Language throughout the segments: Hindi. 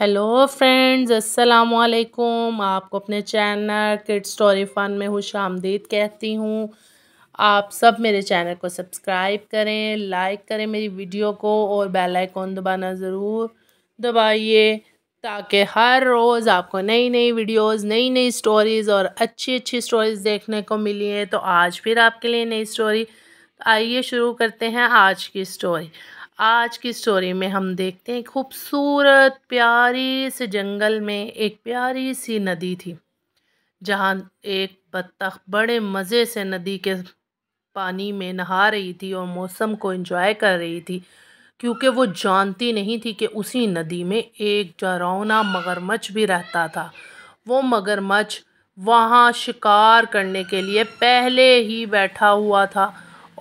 हेलो फ्रेंड्स अस्सलाम वालेकुम आपको अपने चैनल किड स्टोरी फन में खुश आमदीद कहती हूँ आप सब मेरे चैनल को सब्सक्राइब करें लाइक करें मेरी वीडियो को और बेल आइकॉन दबाना ज़रूर दबाइए ताकि हर रोज़ आपको नई नई वीडियोस नई नई स्टोरीज़ और अच्छी अच्छी स्टोरीज़ देखने को मिली हैं तो आज फिर आपके लिए नई स्टोरी आइए शुरू करते हैं आज की स्टोरी आज की स्टोरी में हम देखते हैं खूबसूरत प्यारी से जंगल में एक प्यारी सी नदी थी जहाँ एक बत्तख बड़े मज़े से नदी के पानी में नहा रही थी और मौसम को एंजॉय कर रही थी क्योंकि वो जानती नहीं थी कि उसी नदी में एक जरौना मगरमच्छ भी रहता था वो मगरमच्छ वहाँ शिकार करने के लिए पहले ही बैठा हुआ था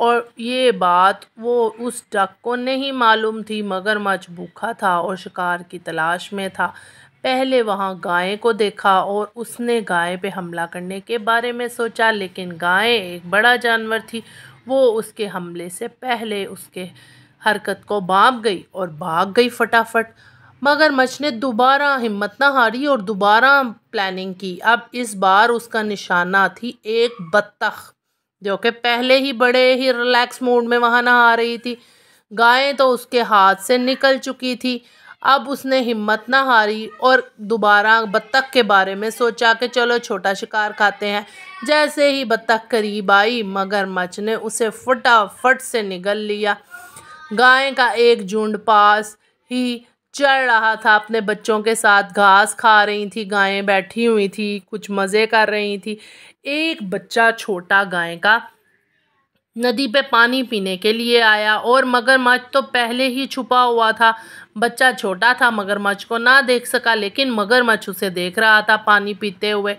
और ये बात वो उस डक को नहीं मालूम थी मगर मगरमच्छ भूखा था और शिकार की तलाश में था पहले वहाँ गाय को देखा और उसने गाय पे हमला करने के बारे में सोचा लेकिन गाय एक बड़ा जानवर थी वो उसके हमले से पहले उसके हरकत को बाँप गई और भाग गई फटाफट मगर मगरमच्छ ने दोबारा हिम्मत ना हारी और दोबारा प्लानिंग की अब इस बार उसका निशाना थी एक बत्तख जो कि पहले ही बड़े ही रिलैक्स मूड में वहाँ नहा रही थी गायें तो उसके हाथ से निकल चुकी थी अब उसने हिम्मत ना हारी और दोबारा बत्तख के बारे में सोचा कि चलो छोटा शिकार खाते हैं जैसे ही बत्तख करीब आई मगरमच्छ ने उसे फटाफट से निगल लिया गाय का एक झुंड पास ही चल रहा था अपने बच्चों के साथ घास खा रही थी गायें बैठी हुई थी कुछ मज़े कर रही थी एक बच्चा छोटा गाय का नदी पे पानी पीने के लिए आया और मगरमच्छ तो पहले ही छुपा हुआ था बच्चा छोटा था मगरमच्छ को ना देख सका लेकिन मगरमच्छ उसे देख रहा था पानी पीते हुए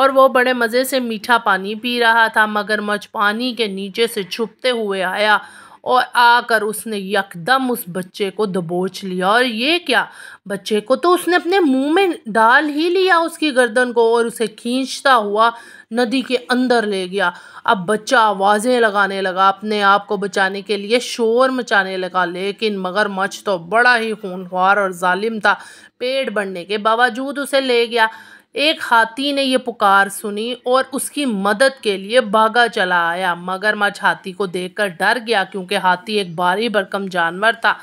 और वो बड़े मज़े से मीठा पानी पी रहा था मगरमच्छ पानी के नीचे से छुपते हुए आया और आकर उसने यकदम उस बच्चे को दबोच लिया और ये क्या बच्चे को तो उसने अपने मुंह में डाल ही लिया उसकी गर्दन को और उसे खींचता हुआ नदी के अंदर ले गया अब बच्चा आवाज़ें लगाने लगा अपने आप को बचाने के लिए शोर मचाने लगा लेकिन मगरमच्छ तो बड़ा ही खूनख्वार और जालिम था पेड़ बढ़ने के बावजूद उसे ले गया एक हाथी ने यह पुकार सुनी और उसकी मदद के लिए भागा चला आया मगरमच्छ हाथी को देखकर डर गया क्योंकि हाथी एक भारी भरकम जानवर था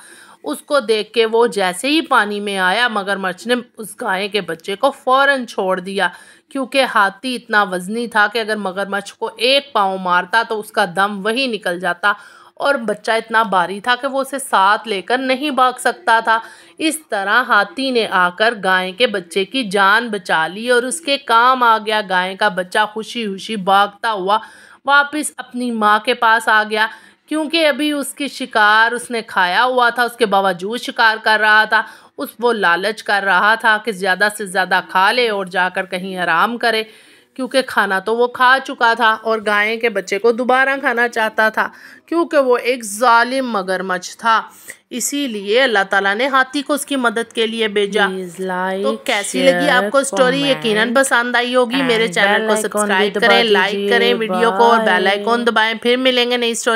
उसको देख के वो जैसे ही पानी में आया मगरमच्छ ने उस गाय के बच्चे को फौरन छोड़ दिया क्योंकि हाथी इतना वजनी था कि अगर मगरमच्छ को एक पाँव मारता तो उसका दम वही निकल जाता और बच्चा इतना भारी था कि वो उसे साथ लेकर नहीं भाग सकता था इस तरह हाथी ने आकर गाय के बच्चे की जान बचा ली और उसके काम आ गया गाय का बच्चा खुशी खुशी भागता हुआ वापस अपनी माँ के पास आ गया क्योंकि अभी उसकी शिकार उसने खाया हुआ था उसके बावजूद शिकार कर रहा था उस वो लालच कर रहा था कि ज़्यादा से ज़्यादा खा ले और जाकर कहीं आराम करे क्योंकि खाना तो वो खा चुका था और गाय के बच्चे को दोबारा खाना चाहता था क्योंकि वो एक ालिम मगरमच्छ था इसीलिए अल्लाह ताला ने हाथी को उसकी मदद के लिए भेजा like, तो कैसी लगी आपको स्टोरी यकीनन पसंद आई होगी मेरे चैनल को सब्सक्राइब करें लाइक करें वीडियो को और बेल आइकॉन दबाएं फिर मिलेंगे नई स्टोरी